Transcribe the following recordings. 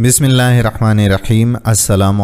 बिसमीम् अल्लाम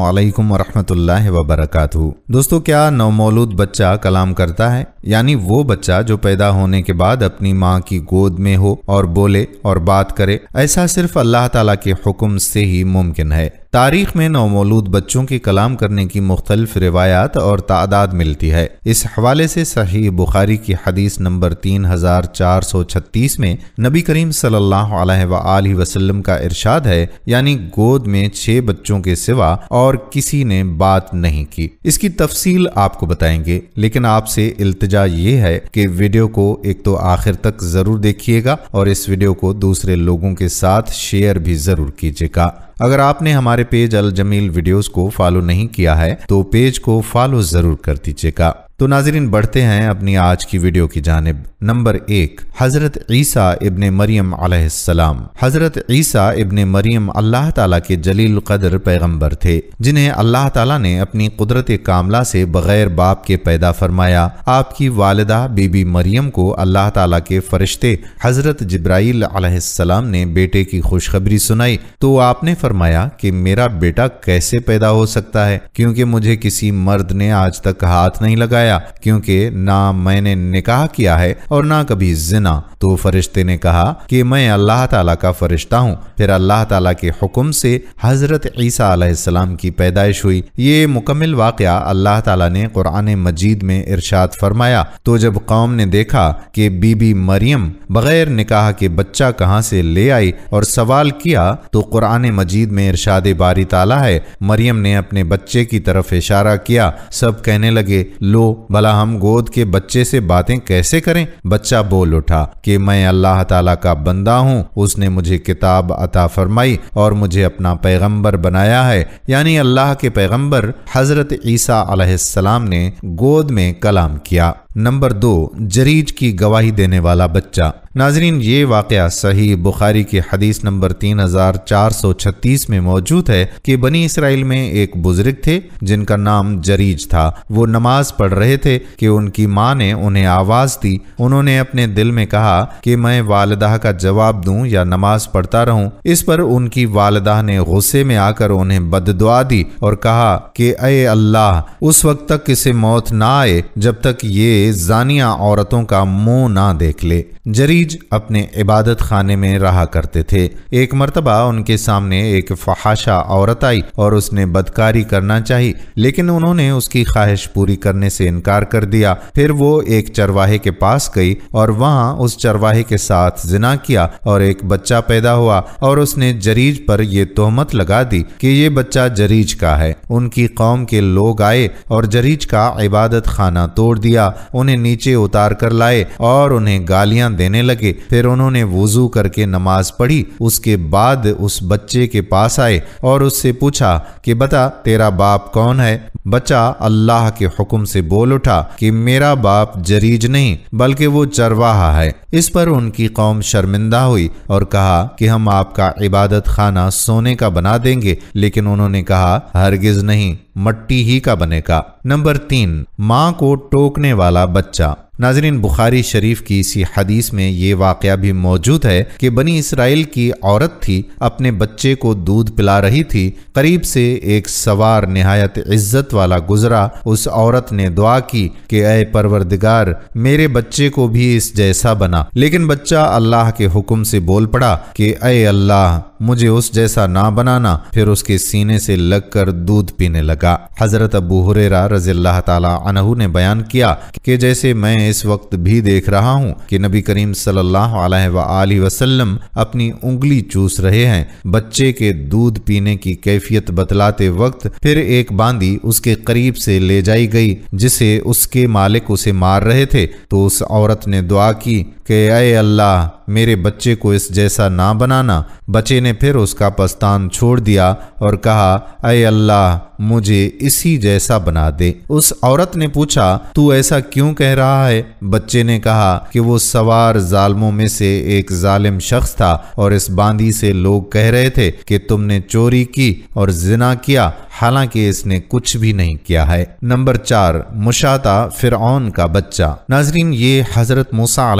वरहमतुल्लाह वबरकू दोस्तों क्या नवमौलूद बच्चा कलाम करता है यानी वो बच्चा जो पैदा होने के बाद अपनी माँ की गोद में हो और बोले और बात करे ऐसा सिर्फ अल्लाह ताला के हुक्म से ही मुमकिन है तारीख में नौमौलूद बच्चों के कलाम करने की मुख्तलिफ रिवायात और तादाद मिलती है इस हवाले से सही बुखारी की हदीस नंबर तीन हजार चार सौ छत्तीस में नबी करीम सल्लल्लाहु अलैहि वसल्लम का इरशाद है यानी गोद में छह बच्चों के सिवा और किसी ने बात नहीं की इसकी तफसील आपको बताएंगे लेकिन आपसे इल्तजा ये है कि वीडियो को एक तो आखिर तक जरूर देखिएगा और इस वीडियो को दूसरे लोगों के साथ शेयर भी जरूर कीजिएगा अगर आपने हमारे पेज अल जमील वीडियोस को फॉलो नहीं किया है तो पेज को फॉलो जरूर कर दीजिएगा तो नाजरीन बढ़ते हैं अपनी आज की वीडियो की जानब नंबर एक हज़रत ईसा इबन मरियम आसमाम हज़रत ईसा इबन मरियम अल्लाह ताला के जलील कदर पैगम्बर थे जिन्हें अल्लाह ताला ने अपनी कुदरत कामला से बगैर बाप के पैदा फरमाया आपकी वालदा बीबी मरियम को अल्लाह ताला के फरिश्ते हज़रत जब्राईल आसमाम ने बेटे की खुशखबरी सुनाई तो आपने फरमाया कि मेरा बेटा कैसे पैदा हो सकता है क्योंकि मुझे किसी मर्द ने आज तक हाथ नहीं लगाया बताया क्योंकि ना मैंने निकाह किया है और ना कभी जिना तो फरिश्ते ने कहा कि मैं अल्लाह ताला का फरिश्ता हूँ फिर अल्लाह ताला के हुक्म से हज़रत ईसा अलैहिस्सलाम की पैदाइश हुई ये मुकम्मल वाकया अल्लाह ताला ने कुरान मजीद में इरशाद फरमाया तो जब कौम ने देखा कि बीबी मरियम बग़ैर निकाह के बच्चा कहाँ से ले आई और सवाल किया तो कुरान मजीद में इरशाद बारी ताला है मरियम ने अपने बच्चे की तरफ इशारा किया सब कहने लगे लो भला हम गोद के बच्चे से बातें कैसे करें बच्चा बोल उठा कि मैं अल्लाह ताला का बंदा हूँ उसने मुझे किताब अता फरमाई और मुझे अपना पैगंबर बनाया है यानी अल्लाह के पैगंबर हज़रत ईसा ने गोद में कलाम किया नंबर दो जरीज की गवाही देने वाला बच्चा नाजरीन ये वाक़ सही बुखारी की हदीस नंबर 3436 में मौजूद है कि बनी इसराइल में एक बुजुर्ग थे जिनका नाम जरीज था वो नमाज पढ़ रहे थे कि उनकी माँ ने उन्हें आवाज़ दी उन्होंने अपने दिल में कहा कि मैं वालदा का जवाब दूं या नमाज पढ़ता रहूं इस पर उनकी वालदा ने गुस्से में आकर उन्हें बददुआ दी और कहा कि अय अल्लाह उस वक्त तक इसे मौत ना आए जब तक ये जानिया औरतों का मुंह ना देख ले जरीज अपने इबादत खाने में रहा करते थे एक मरतबा उनके सामने एक फहाशा औरत आई और उसने बदकारी करना चाहिए लेकिन उन्होंने उसकी ख्वाहिश पूरी करने से इनकार कर दिया फिर वो एक चरवाहे के पास गई और वहाँ उस चरवाहे के साथ जिना किया और एक बच्चा पैदा हुआ और उसने जरीज पर यह तोहमत लगा दी कि ये बच्चा जरीज का है उनकी कौम के लोग आए और जरीज का इबादत खाना तोड़ दिया उन्हें नीचे उतार कर लाए और उन्हें गालियां देने लगे फिर उन्होंने वजू करके नमाज पढ़ी उसके बाद उस बच्चे के पास आए और उससे पूछा कि बता तेरा बाप कौन है बच्चा अल्लाह के हुक्म से बोल उठा कि मेरा बाप जरीज नहीं बल्कि वो चरवाहा है इस पर उनकी कौम शर्मिंदा हुई और कहा कि हम आपका इबादत खाना सोने का बना देंगे लेकिन उन्होंने कहा हरगिज नहीं मट्टी ही का बनेगा नंबर तीन माँ को टोकने वाला बच्चा नाजरीन बुखारी शरीफ की इसी हदीस में ये वाक़ भी मौजूद है कि बनी इसराइल की औरत थी अपने बच्चे को दूध पिला रही थी करीब से एक सवार नहायत इज्जत वाला गुजरा उस औरत ने दुआ की कि अय परवरदिगार मेरे बच्चे को भी इस जैसा बना लेकिन बच्चा अल्लाह के हुक्म से बोल पड़ा कि अय अल्लाह मुझे उस जैसा ना बनाना फिर उसके सीने से लगकर दूध पीने लगा हजरत अबू हुरेरा रजील्ला तला ने बयान किया कि जैसे मैं मैं इस वक्त भी देख रहा हूँ कि नबी करीम सल्लल्लाहु अलैहि वसल्लम अपनी उंगली चूस रहे हैं बच्चे के दूध पीने की कैफियत बतलाते वक्त फिर एक बांदी उसके करीब से ले जाई गई जिसे उसके मालिक उसे मार रहे थे तो उस औरत ने दुआ की के अय अल्लाह मेरे बच्चे को इस जैसा ना बनाना बच्चे ने फिर उसका पस्तान छोड़ दिया और कहा अय अल्लाह मुझे इसी जैसा बना दे उस औरत ने पूछा तू ऐसा क्यों कह रहा है बच्चे ने कहा कि वो सवार जालमों में से एक जालिम शख्स था और इस बांदी से लोग कह रहे थे कि तुमने चोरी की और जिना किया हालांकि इसने कुछ भी नहीं किया है नंबर चार मुशाता फिर का बच्चा नाजरीन ये हजरत मूसा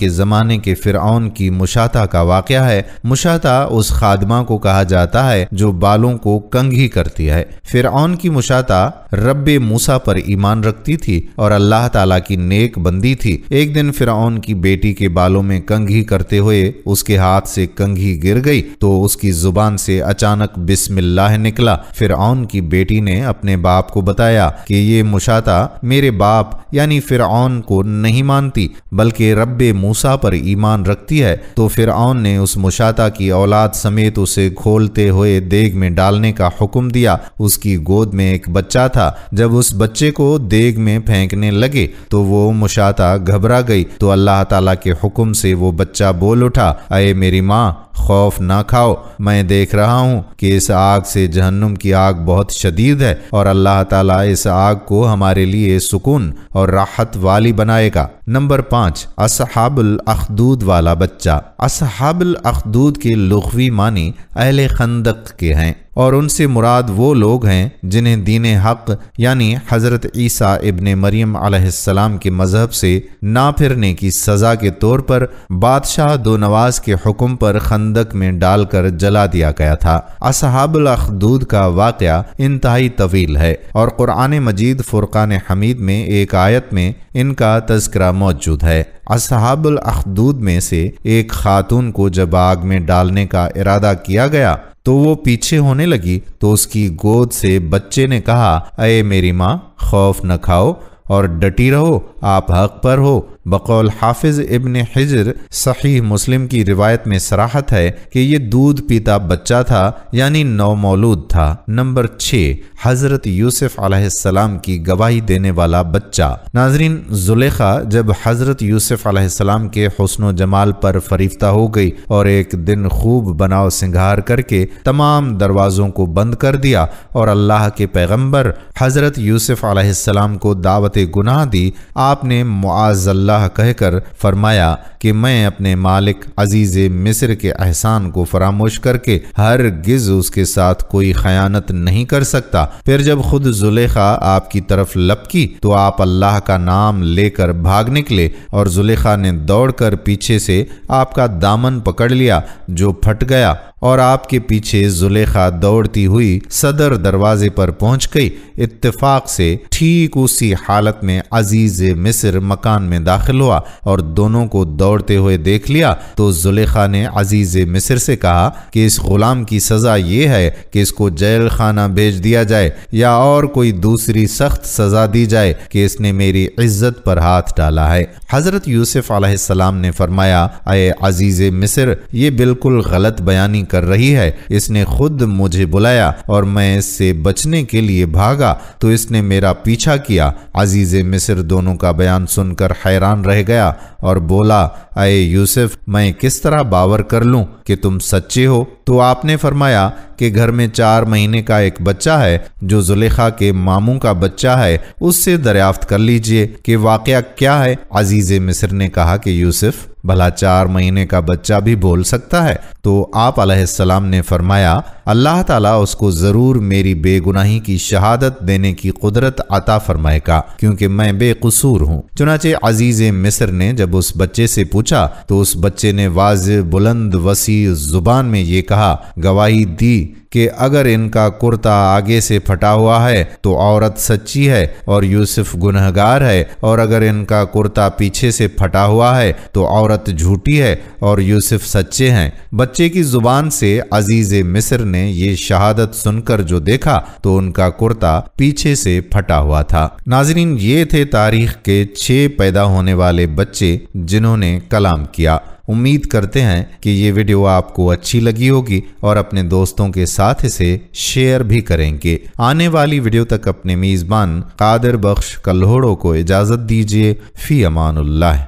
के ज़माने के फिर की मुशाता का वाक़ है मुशा मुशाता उस खादमा को कहा जाता है जो बालों को कंघी करती है फिर की मुशाता रब मूसा पर ईमान रखती थी और अल्लाह ताला की नेक बंदी थी एक दिन फिर की बेटी के बालों में कंघी करते हुए उसके हाथ से कंघी गिर गई तो उसकी जुबान से अचानक बिस्मिल्लाह निकला फिर की बेटी ने अपने बाप को बताया कि ये मुशाता मेरे बाप यानी फिर को नहीं मानती बल्कि रब मूसा पर ईमान रखती है तो फिर ने उस मुशाता की की औलाद समेत उसे खोलते हुए देग में डालने का हुक्म दिया उसकी गोद में एक बच्चा था जब उस बच्चे को देग में फेंकने लगे तो वो मुशाता घबरा गई तो अल्लाह ताला के हुक्म से वो बच्चा बोल उठा अये मेरी माँ खौफ ना खाओ मैं देख रहा हूँ कि इस आग से जहन्नुम की आग बहुत शदीद है और अल्लाह ताला इस आग को हमारे लिए सुकून और राहत वाली बनाएगा नंबर पाँच असहाबुल अखदूद वाला बच्चा असहाबुल अखदूद के लुखवी मानी अहल खंदक के हैं और उनसे मुराद वो लोग हैं जिन्हें दीन हक यानी हज़रत ईसा इबन मरियम आसमाम के मज़हब से ना फिरने की सज़ा के तौर पर बादशाह दो नवाज के हुक्म पर खंदक में डालकर जला दिया गया था असहाबल अखदूद का वाक़ इंतहाई तवील है और कुरान मजीद फुरक़ान हमीद में एक आयत में इनका तस्करा मौजूद है असहाबल अखदूद में से एक खातून को जब आग में डालने का इरादा किया गया तो वो पीछे होने लगी तो उसकी गोद से बच्चे ने कहा अये मेरी माँ खौफ न खाओ और डटी रहो आप हक पर हो बकौल हाफिज इबन हिजर सही मुस्लिम की रिवायत में सराहत है कि ये दूध पीता बच्चा था यानी नौमौलूद था नंबर छः हज़रत यूसुफ अलैहिस्सलाम की गवाही देने वाला बच्चा नाजरीन जुलेखा जब हज़रत यूसुफ आलाम के हसन जमाल पर फरीफ्ता हो गई और एक दिन खूब बनाव सिंगार करके तमाम दरवाज़ों को बंद कर दिया और अल्लाह के पैगम्बर हज़रत यूसुफ आलाम को दावत गुनाह दी आपने मुआज़ल्ला अल्लाह कहकर फरमाया कि मैं अपने मालिक अजीज मिस्र के एहसान को फरामोश करके हर गिज उसके साथ कोई खयानत नहीं कर सकता फिर जब खुद जुलेखा आपकी तरफ लपकी तो आप अल्लाह का नाम लेकर भाग निकले और जुलेखा ने दौड़कर पीछे से आपका दामन पकड़ लिया जो फट गया और आपके पीछे जुलेखा दौड़ती हुई सदर दरवाजे पर पहुंच गई इत्तेफाक से ठीक उसी हालत में अजीज मिस्र मकान में दाखिल हुआ और दोनों को दौड़ते हुए देख लिया तो जुलेखा ने अजीज मिस्र से कहा कि इस गुलाम की सज़ा ये है कि इसको जेल खाना भेज दिया जाए या और कोई दूसरी सख्त सज़ा दी जाए कि इसने मेरी इज्जत पर हाथ डाला है हज़रत यूसुफ़ ने फरमाया अजीज़ मिस्र ये बिल्कुल गलत बयानी कर रही है इसने खुद मुझे बुलाया और मैं इससे बचने के लिए भागा तो इसने मेरा पीछा किया अजीज मिस्र दोनों का बयान सुनकर हैरान रह गया और बोला अये यूसुफ मैं किस तरह बावर कर लूं कि तुम सच्चे हो तो आपने फरमाया कि घर में चार महीने का एक बच्चा है जो जुलेखा के मामू का बच्चा है उससे दरियाफ्त कर लीजिए कि वाकया क्या है अजीज़ मिस्र ने कहा कि यूसुफ भला चार महीने का बच्चा भी बोल सकता है तो आप सलाम ने फरमाया अल्लाह ताला उसको ज़रूर मेरी बेगुनाही की शहादत देने की कुदरत अता फरमाएगा क्योंकि मैं बेकसूर हूँ चुनाचे अजीज़ मिस्र ने जब उस बच्चे से पूछा तो उस बच्चे ने वाज बुलंद वसी जुबान में ये कहा गवाही दी कि अगर इनका कुर्ता आगे से फटा हुआ है तो औरत सच्ची है और यूसुफ गुनहगार है और अगर इनका कुर्ता पीछे से फटा हुआ है तो औरत झूठी है और यूसुफ सच्चे हैं बच्चे की जुबान से अजीज मिस्र ने ने ये शहादत सुनकर जो देखा तो उनका कुर्ता पीछे से फटा हुआ था नाजरीन ये थे तारीख के छह पैदा होने वाले बच्चे जिन्होंने कलाम किया उम्मीद करते हैं कि ये वीडियो आपको अच्छी लगी होगी और अपने दोस्तों के साथ इसे शेयर भी करेंगे आने वाली वीडियो तक अपने मेज़बान कादिर बख्श कल्होड़ों को इजाज़त दीजिए फ़ी अमानुल्लाह